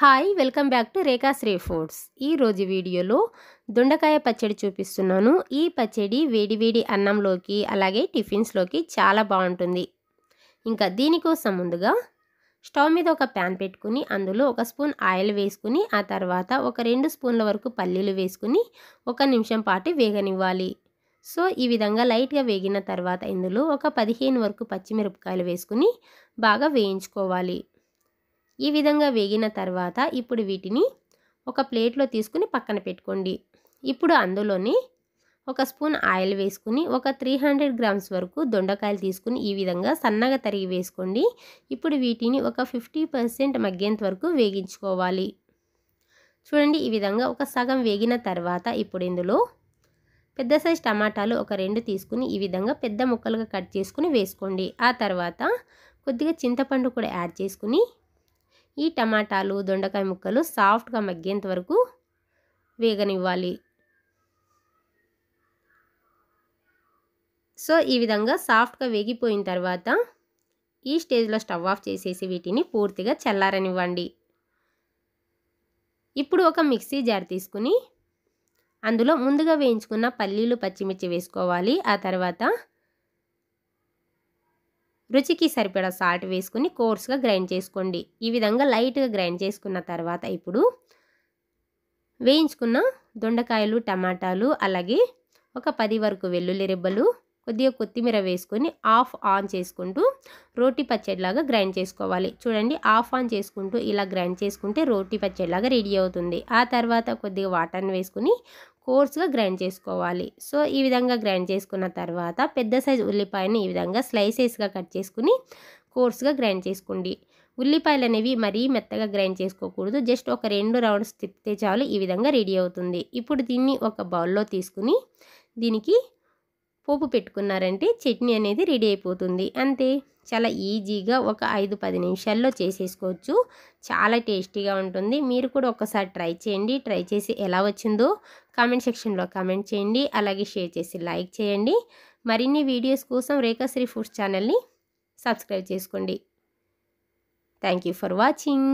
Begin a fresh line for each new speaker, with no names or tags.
hi welcome back to Rekha Sri foods ఈరోజు వీడియోలో దొండకాయ పచ్చడి చూపిస్తున్నాను ఈ పచ్చడి వేడివేడి అన్నంలోకి అలాగే టిఫిన్స్లోకి చాలా బాగుంటుంది ఇంకా దీనికోసం ముందుగా స్టవ్ మీద ఒక ప్యాన్ పెట్టుకుని అందులో ఒక స్పూన్ ఆయిల్ వేసుకుని ఆ తర్వాత ఒక రెండు స్పూన్ల వరకు పల్లీలు వేసుకుని ఒక నిమిషం పాటు వేగనివ్వాలి సో ఈ విధంగా లైట్గా వేగిన తర్వాత ఇందులో ఒక పదిహేను వరకు పచ్చిమిరపకాయలు వేసుకుని బాగా వేయించుకోవాలి ఈ విధంగా వేగిన తర్వాత ఇప్పుడు వీటిని ఒక ప్లేట్లో తీసుకుని పక్కన పెట్టుకోండి ఇప్పుడు అందులోని ఒక స్పూన్ ఆయిల్ వేసుకుని ఒక త్రీ హండ్రెడ్ గ్రామ్స్ వరకు దొండకాయలు తీసుకుని ఈ విధంగా సన్నగా తరిగి వేసుకోండి ఇప్పుడు వీటిని ఒక ఫిఫ్టీ పర్సెంట్ మగ్గేంత వరకు వేగించుకోవాలి చూడండి ఈ విధంగా ఒక సగం వేగిన తర్వాత ఇప్పుడు ఇందులో పెద్ద సైజ్ టమాటాలు ఒక రెండు తీసుకుని ఈ విధంగా పెద్ద ముక్కలుగా కట్ చేసుకుని వేసుకోండి ఆ తర్వాత కొద్దిగా చింతపండు కూడా యాడ్ చేసుకుని ఈ టమాటాలు దొండకాయ ముక్కలు సాఫ్ట్గా మగ్గేంత వరకు వేగనివ్వాలి సో ఈ విధంగా సాఫ్ట్గా వేగిపోయిన తర్వాత ఈ స్టేజ్లో స్టవ్ ఆఫ్ చేసేసి వీటిని పూర్తిగా చల్లారనివ్వండి ఇప్పుడు ఒక మిక్సీ జార్ తీసుకుని అందులో ముందుగా వేయించుకున్న పల్లీలు పచ్చిమిర్చి వేసుకోవాలి ఆ తర్వాత రుచికి సరిపడా సాల్ట్ వేసుకుని కోర్స్గా గ్రైండ్ చేసుకోండి ఈ విధంగా లైట్గా గ్రైండ్ చేసుకున్న తర్వాత ఇప్పుడు వేయించుకున్న దొండకాయలు టమాటాలు అలాగే ఒక పది వరకు వెల్లుల్లి రెబ్బలు కొద్దిగా కొత్తిమీర వేసుకొని ఆఫ్ ఆన్ చేసుకుంటూ రోటి పచ్చడిలాగా గ్రైండ్ చేసుకోవాలి చూడండి ఆఫ్ ఆన్ చేసుకుంటూ ఇలా గ్రైండ్ చేసుకుంటే రోటి పచ్చడిలాగా రెడీ అవుతుంది ఆ తర్వాత కొద్దిగా వాటర్ని వేసుకుని కోర్స్గా గ్రైండ్ చేసుకోవాలి సో ఈ విధంగా గ్రైండ్ చేసుకున్న తర్వాత పెద్ద సైజు ఉల్లిపాయని ఈ విధంగా స్లైసెస్గా కట్ చేసుకుని కోర్స్గా గ్రైండ్ చేసుకోండి ఉల్లిపాయలు అనేవి మరీ మెత్తగా గ్రైండ్ చేసుకోకూడదు జస్ట్ ఒక రెండు రౌండ్స్ తిప్పితే చాలు ఈ విధంగా రెడీ అవుతుంది ఇప్పుడు దీన్ని ఒక బౌల్లో తీసుకుని దీనికి పోపు పెట్టుకున్నారంటే చట్నీ అనేది రెడీ అయిపోతుంది అంతే చాలా ఈజీగా ఒక ఐదు పది నిమిషాల్లో చేసేసుకోవచ్చు చాలా టేస్టీగా ఉంటుంది మీరు కూడా ఒకసారి ట్రై చేయండి ట్రై చేసి ఎలా వచ్చిందో కామెంట్ సెక్షన్లో కామెంట్ చేయండి అలాగే షేర్ చేసి లైక్ చేయండి మరిన్ని వీడియోస్ కోసం రేఖాశ్రీ ఫుడ్స్ ఛానల్ని సబ్స్క్రైబ్ చేసుకోండి థ్యాంక్ ఫర్ వాచింగ్